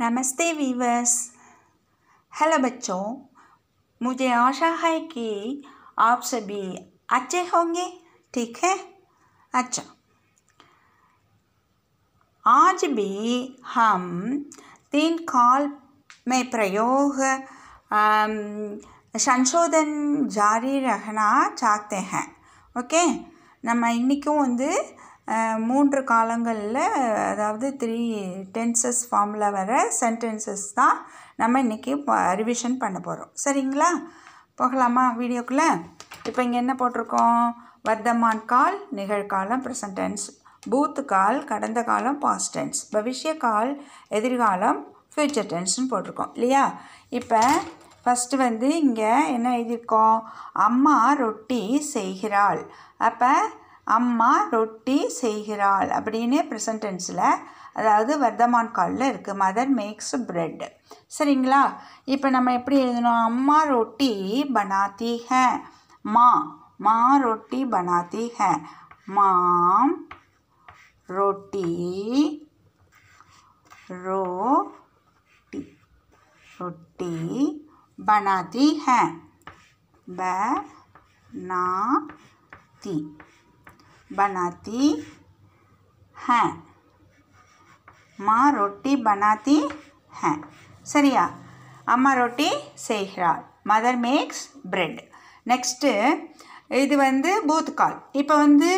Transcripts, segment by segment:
नमस्ते viewers hello बच्चों मुझे आशा है कि आप सभी अच्छे होंगे ठीक है अच्छा आज भी हम तीन काल में प्रयोग संशोधन जारी रखना चाहते हैं ओके नम इनको वो மூன்று காலங்களில் அதாவது த்ரீ டென்சஸ் ஃபார்மில் வர சென்டென்சஸ் தான் நம்ம இன்றைக்கி ரிவிஷன் பண்ண போகிறோம் சரிங்களா போகலாமா வீடியோக்குள்ளே இப்போ இங்கே என்ன போட்டிருக்கோம் வர்த்தமான் கால் நிகழ்காலம் ப்ரெசன்ட் டென்ஸ் பூத்து கால் கடந்த காலம் பாஸ்ட் டென்ஸ் பவிஷ்ய கால் எதிர்காலம் ஃப்யூச்சர் டென்ஸ்னு போட்டிருக்கோம் இல்லையா இப்போ ஃபஸ்ட்டு வந்து இங்கே என்ன எழுதியிருக்கோம் அம்மா ரொட்டி செய்கிறாள் அப்போ அம்மா ரொட்டி செய்கிறாள் அப்படின்னு ப்ரெசன்டென்ஸில் அதாவது வர்த்தமான் காலில் இருக்குது மதர் மேக்ஸ் ப்ரெட் சரிங்களா இப்போ நம்ம எப்படி எழுதணும் அம்மா ரொட்டி பனாத்தி ஹே மா மா ரொட்டி பனாத்தி ஹே மாம் ரொட்டி ரோ பனாத்தி ஹே ப நா தி बनाती हैं மாँ ரொட்டி பனாத்தி ஹே சரியா அம்மா ரொட்டி செய்கிறாள் மதர் மேக்ஸ் பிரெட் நெக்ஸ்ட்டு இது வந்து பூத் கால் இப்போ வந்து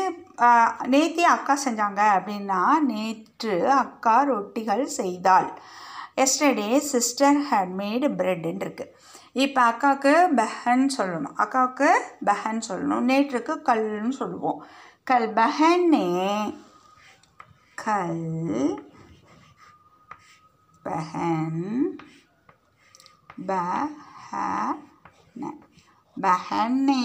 நேத்தி அக்கா செஞ்சாங்க அப்படின்னா நேற்று அக்கா ரொட்டிகள் செய்தால் எஸ்டர்டே சிஸ்டர் ஹேட் மேடு பிரெட்டுன்னு இருக்குது இப்போ அக்காவுக்கு பெஹன் சொல்லணும் அக்காவுக்கு பெஹன் சொல்லணும் நேற்றுக்கு கல்லுன்னு சொல்லுவோம் कल बहन ने कल बहन बहन बहन ने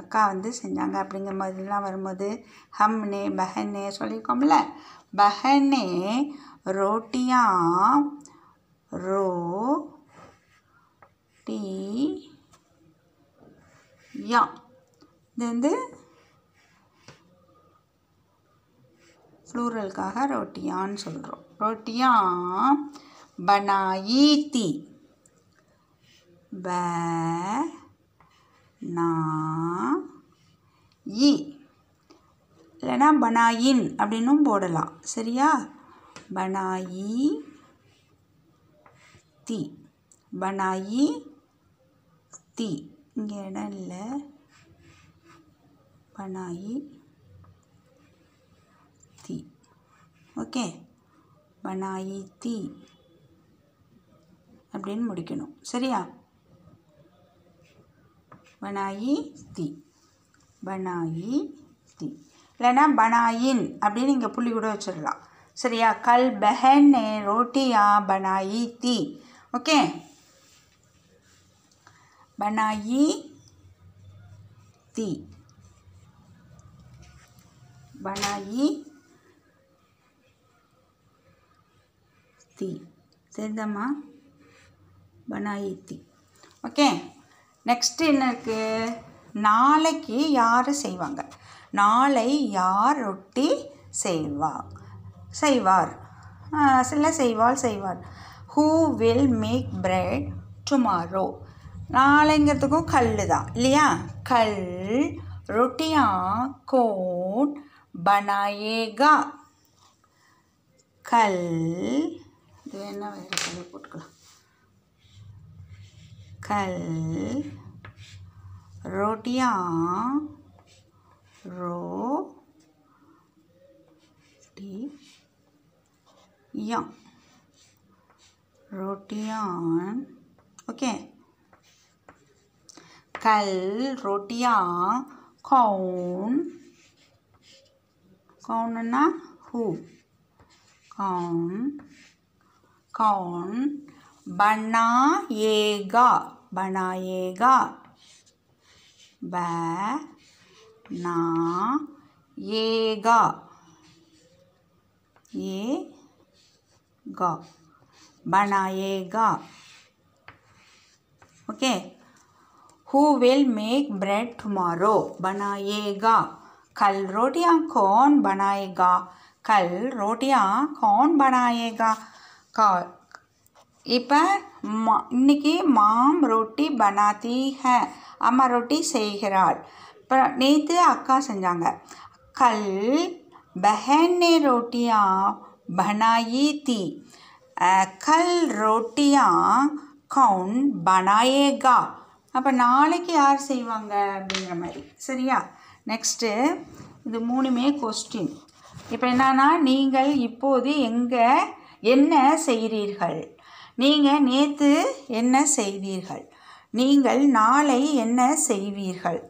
அக்கா வந்து செஞ்சாங்க அப்படிங்கிற மாதிரிலாம் வரும்போது ஹம்னே பஹன்னே சொல்லியிருக்கோம்ல பஹன்னே ரோட்டியா ரோ டி யா இது வந்து ப்ளூரலுக்காக ரொட்டியான்னு சொல்கிறோம் ரொட்டியா பனாயி தி ப நா இல்லைனா பனாயின் அப்படின்னும் போடலாம் சரியா பனாயி தி பனாயி தி இங்கே இடம் இல்லை பனாயி ஓகே வனாயி தி அப்படின்னு முடிக்கணும் சரியா வனாயி தி பனாயி தி இல்லைன்னா பனாயின் அப்படின்னு இங்கே புள்ளி கூட வச்சிடலாம் சரியா கல் பெஹன்னே ரோட்டியா பனாயி தி ஓகே பனாயி தி பனாயி தி சரிதாம்மா பனாயி தி ஓகே நெக்ஸ்ட்டு என்ன இருக்குது நாளைக்கு யார் செய்வாங்க நாளை யார் ரொட்டி செய்வா செய்வார் சில செய்வாள் செய்வார் who will make bread tomorrow நாளைங்கிறதுக்கும் கல் தான் இல்லையா கல் ரொட்டியா கோட் பனாயேகா கல் வேணால் வேறு கலர் போட்டுக்கலாம் கல் रोटियाँ रो टी या रोटियाँ ओके कल रोटियाँ कौन कौन ना हु कौन कौन बनाएगा बनाएगा बनाएगा ये गा बनाएगा okay who will make bread tomorrow बनाएगा कल रोटियां कौन बनाएगा कल रोटियां कौन बनाएगा கா இப்ப இன்னைக்கு மாம் ரொட்டி बनाती है அம்மா ரொட்டி செய்கிறார் இப்ப नेते akka செஞ்சாங்க কাল बहन ने रोटियां बनाई थी कल रोटियां कौन बनाएगा அப்ப நாளைக்கு யார் செய்வாங்க அப்படிங்கிற மாதிரி சரியா நெக்ஸ்ட் இது மூணுமே क्वेश्चन இப்ப என்னன்னா நீங்கள் இப்போதி எங்கே என்ன செய்கிறீர்கள் நீங்கள் நேற்று என்ன செய்தீர்கள் நீங்கள் நாளை என்ன செய்வீர்கள்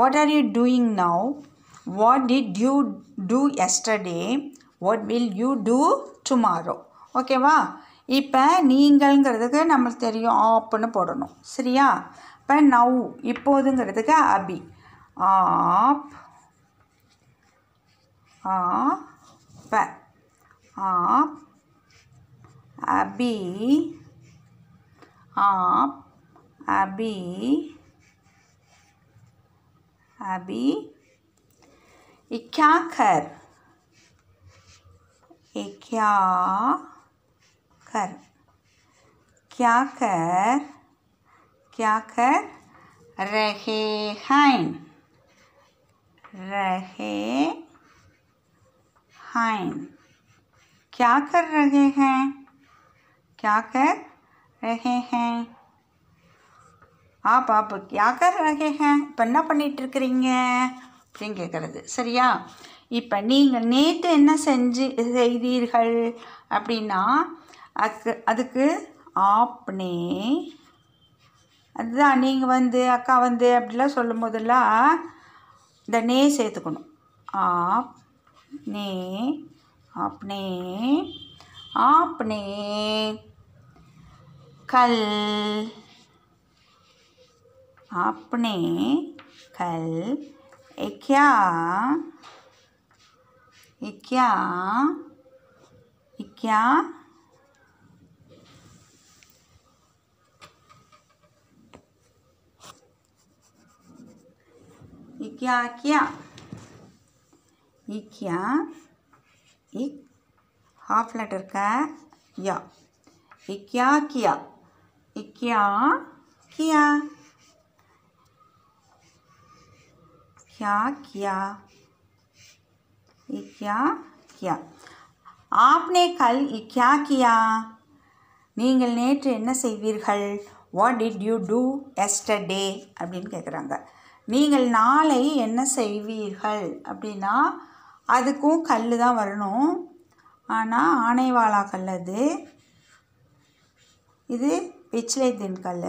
what are you doing now what did you do yesterday what will you do tomorrow ஓகேவா இப்போ நீங்கள்ங்கிறதுக்கு நம்மளுக்கு தெரியும் ஆப்புன்னு போடணும் சரியா இப்போ நவ் இப்போதுங்கிறதுக்கு அபி ஆப் ஆ ப ஆப் अभी आप अभी अभी इक्या कर क्या कर क्या कर क्या कर रहे हैं रहे हैं क्या कर रहे हैं क्या कर ரஹே ஹேன் ஆ பாப்பு யாக்க ரஹே ஹேன் இப்போ என்ன பண்ணிகிட்ருக்குறீங்க அப்படின்னு கேட்குறது சரியா இப்போ நீங்கள் நேற்று என்ன செஞ்சு செய்தீர்கள் அப்படின்னா அதுக்கு அதுக்கு ஆப்னே அதுதான் நீங்கள் வந்து அக்கா வந்து அப்படிலாம் சொல்லும் போதெல்லாம் இந்த நே சேர்த்துக்கணும் ஆப் நே ஆப்னே आपने कल आपने कल क्या क्या क्या क्या क्या क्या एक ஹாஃப் லெட்டர் க யா இக்கியா கியா இக்கியா கியா கியா கியா இக்கியா கியா ஆப்னே கல் இக்கியா கியா நீங்கள் நேற்று என்ன செய்வீர்கள் what did you do yesterday அப்படின்னு கேட்குறாங்க நீங்கள் நாளை என்ன செய்வீர்கள் அப்படின்னா அதுக்கும் கல் தான் வரணும் ஆனால் ஆனைவாலா கல் அது இது பிச்சிலை தின்கல்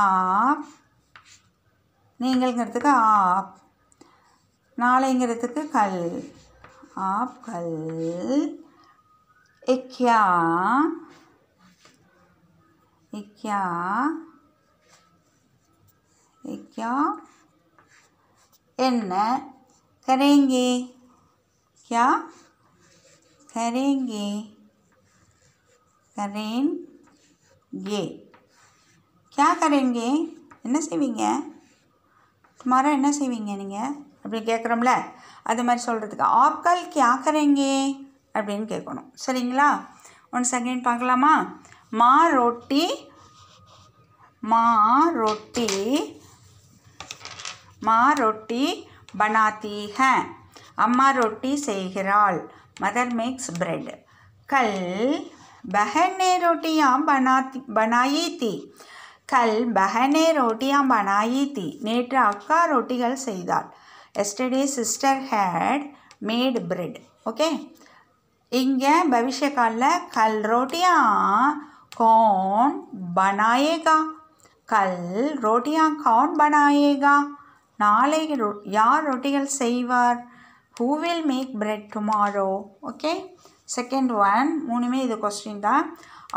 ஆப் நீங்கள்ங்கிறதுக்கு ஆப் நாளைங்கிறதுக்கு கல் ஆப் கல் இக்கியா இக்கியா இக்கியா என்ன கரேங்கே கியா करेंगे करेंगे क्या करेंगे என்ன செய்வீங்க டுமாரோ என்ன செய்வீங்க நீங்கள் அப்படி கேட்குறோம்ல அது மாதிரி சொல்கிறதுக்கு ஆப்கால் கியா அப்படின்னு கேட்கணும் சரிங்களா ஒன் செகண்ட் பார்க்கலாமா மா ரொட்டி மா ரொட்டி மா ரொட்டி பனாத்தீக அம்மா ரொட்டி செய்கிறாள் மதர் மேக்ஸ் ब्रेड கல் बहन ரோட்டியாம் பனாத்தி बनाती கல் பஹனே ரோட்டியாம் பனாயி தி நேற்று அக்கா ரொட்டிகள் செய்தாள் yesterday sister had made bread okay இங்கே பவிஷ்யக்காலில் கல் ரோட்டியா கோன் பனாயேகா கல் ரோட்டியா கோன் பனாயேகா நாளை யார் ரொட்டிகள் செய்வார் who will make bread tomorrow okay second one மூணுமே இது கொஸ்டின் தான்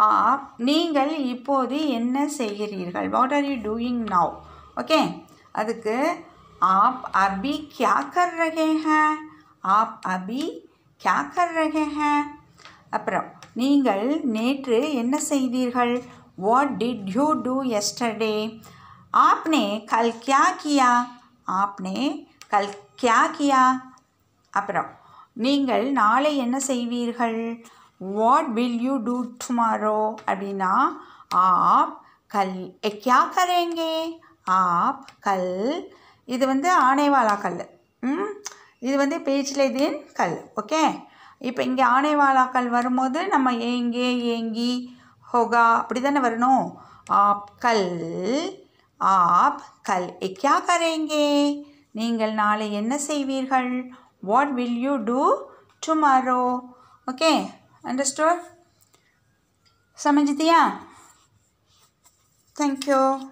ஆப் நீங்கள் இப்போது என்ன செய்கிறீர்கள் what are you doing now okay அதுக்கு ஆப் அபி கியா கர் ரகே ஹேன் ஆப் அபி கியா கர் ரகே ஹே அப்புறம் நீங்கள் நேற்று என்ன செய்தீர்கள் what did you do yesterday ஆப்னே கல் கியா கியா ஆப்னே கல் கியா கியா அப்புறம் நீங்கள் நாளை என்ன செய்வீர்கள் what will you do tomorrow அப்படின்னா ஆப் கல் எக்கியா கரேங்கே ஆப் கல் இது வந்து ஆனைவாலா கல் இது வந்து பேச்சில் கல் ஓகே இப்போ இங்கே ஆனைவாலா கல் வரும்போது நம்ம ஏங்கே ஏங்கி ஹொகா அப்படி தானே வரணும் ஆப் கல் ஆப் கல் எக்கியா கரேங்கே நீங்கள் நாளை என்ன செய்வீர்கள் What will you do tomorrow? Okay, understood? समझ दिया you